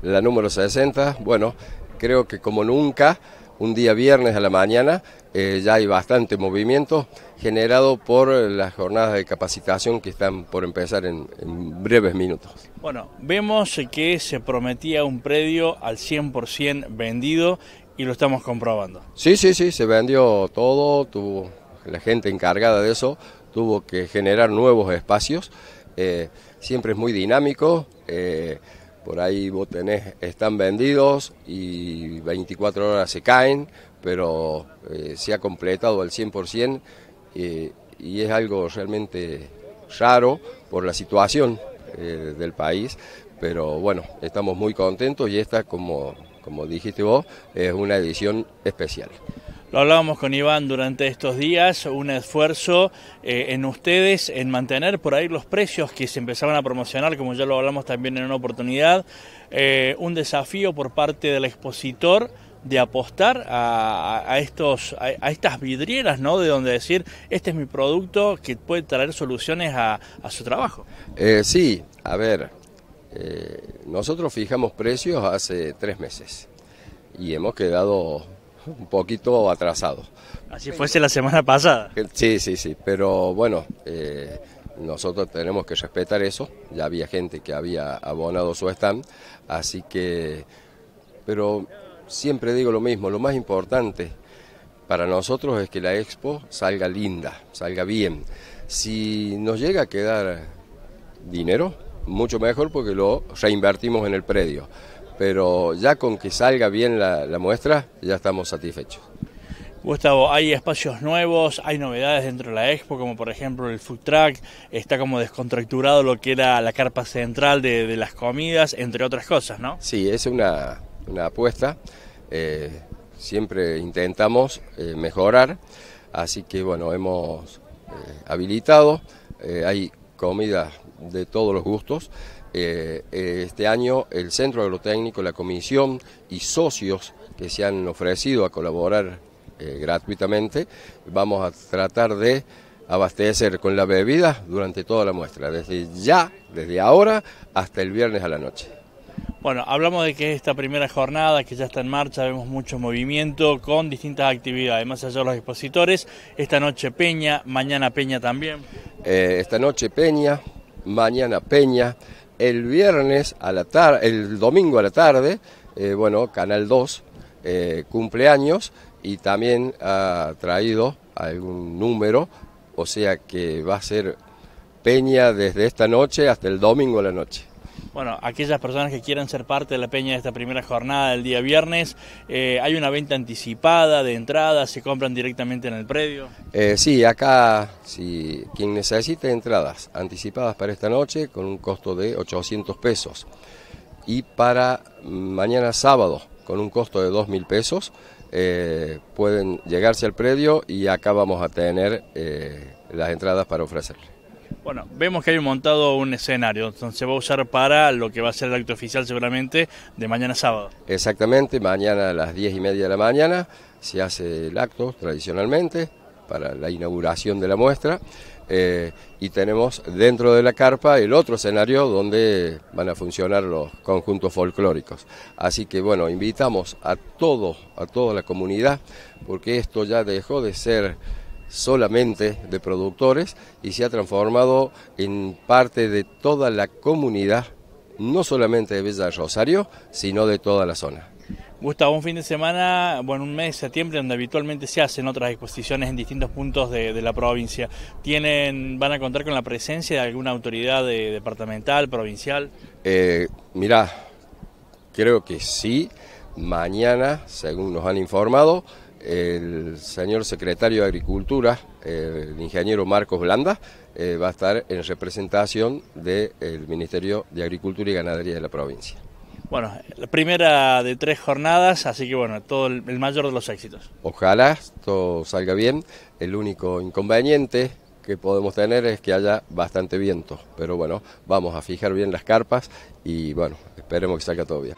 La número 60, bueno, creo que como nunca, un día viernes a la mañana, eh, ya hay bastante movimiento generado por las jornadas de capacitación que están por empezar en, breves minutos. Bueno, vemos que se prometía un predio al 100% vendido y lo estamos comprobando. Sí, sí, sí, se vendió todo, tuvo la gente encargada de eso tuvo que generar nuevos espacios, eh, siempre es muy dinámico. Eh, por ahí vos están vendidos y 24 horas se caen, pero eh, se ha completado al 100% eh, y es algo realmente raro por la situación eh, del país, pero bueno, estamos muy contentos y esta, como, como dijiste vos, es una edición especial. Lo hablábamos con Iván durante estos días, un esfuerzo eh, en ustedes en mantener por ahí los precios que se empezaban a promocionar, como ya lo hablamos también en una oportunidad, eh, un desafío por parte del expositor de apostar a, estos, a, estas vidrieras, ¿no? De donde decir, este es mi producto que puede traer soluciones a, su trabajo. Eh, sí, a ver, nosotros fijamos precios hace tres meses y hemos quedado un poquito atrasado... Así fuese la semana pasada. Eh, sí, sí, sí, pero bueno, eh, nosotros tenemos que respetar eso, ya había gente que había abonado su stand, así que, pero siempre digo lo mismo, lo más importante para nosotros es que la expo salga linda, salga bien. Si nos llega a quedar dinero, mucho mejor porque lo reinvertimos en el predio pero ya con que salga bien la, muestra ya estamos satisfechos. Gustavo, hay espacios nuevos, hay novedades dentro de la expo, como por ejemplo el food truck, está como descontracturado lo que era la carpa central de, las comidas, entre otras cosas, ¿no? Sí, es una, apuesta. Eh, siempre intentamos eh, mejorar, así que bueno, hemos eh, habilitado, hay comidas de todos los gustos. Eh, este año el Centro Agrotécnico, la Comisión y socios que se han ofrecido a colaborar eh, gratuitamente, vamos a tratar de abastecer con la bebida durante toda la muestra, desde ya, desde ahora hasta el viernes a la noche. Bueno, hablamos de que esta primera jornada que ya está en marcha, vemos mucho movimiento con distintas actividades, más allá de los expositores, esta noche Peña, mañana Peña también. Eh, esta noche Peña, mañana Peña el viernes a la tarde, el domingo a la tarde, eh, bueno, Canal 2 eh, cumpleaños y también ha traído algún número, o sea que va a ser peña desde esta noche hasta el domingo a la noche. Bueno, aquellas personas que quieran ser parte de la peña de esta primera jornada del día viernes, eh, ¿hay una venta anticipada de entradas? ¿Se compran directamente en el predio? Eh, sí, acá si quien necesite entradas anticipadas para esta noche con un costo de 800 pesos y para mañana sábado con un costo de 2.000 pesos, eh, pueden llegarse al predio y acá vamos a tener las entradas para ofrecerle. Bueno, vemos que hay montado un escenario, entonces se va a usar para lo que va a ser el acto oficial seguramente de mañana sábado. Exactamente, mañana a las 10 y media de la mañana se hace el acto tradicionalmente para la inauguración de la muestra eh, y tenemos dentro de la carpa el otro escenario donde van a funcionar los conjuntos folclóricos. Así que bueno, invitamos a todos, a toda la comunidad, porque esto ya dejó de ser solamente de productores y se ha transformado en parte de toda la comunidad, no solamente de Villa Rosario, sino de toda la zona. Gustavo, un fin de semana, bueno, un mes de septiembre donde habitualmente se hacen otras exposiciones en distintos puntos de, la provincia. ¿Tienen, ¿Van a contar con la presencia de alguna autoridad departamental, provincial? Eh, mirá, creo que sí. Mañana, según nos han informado, el señor secretario de Agricultura, el ingeniero Marcos Blanda, eh, va a estar en representación del Ministerio de Agricultura y Ganadería de la provincia. Bueno, la primera de tres jornadas, así que bueno, todo el, el mayor de los éxitos. Ojalá todo salga bien. El único inconveniente que podemos tener es que haya bastante viento, pero bueno, vamos a fijar bien las carpas y bueno, esperemos que salga todo bien.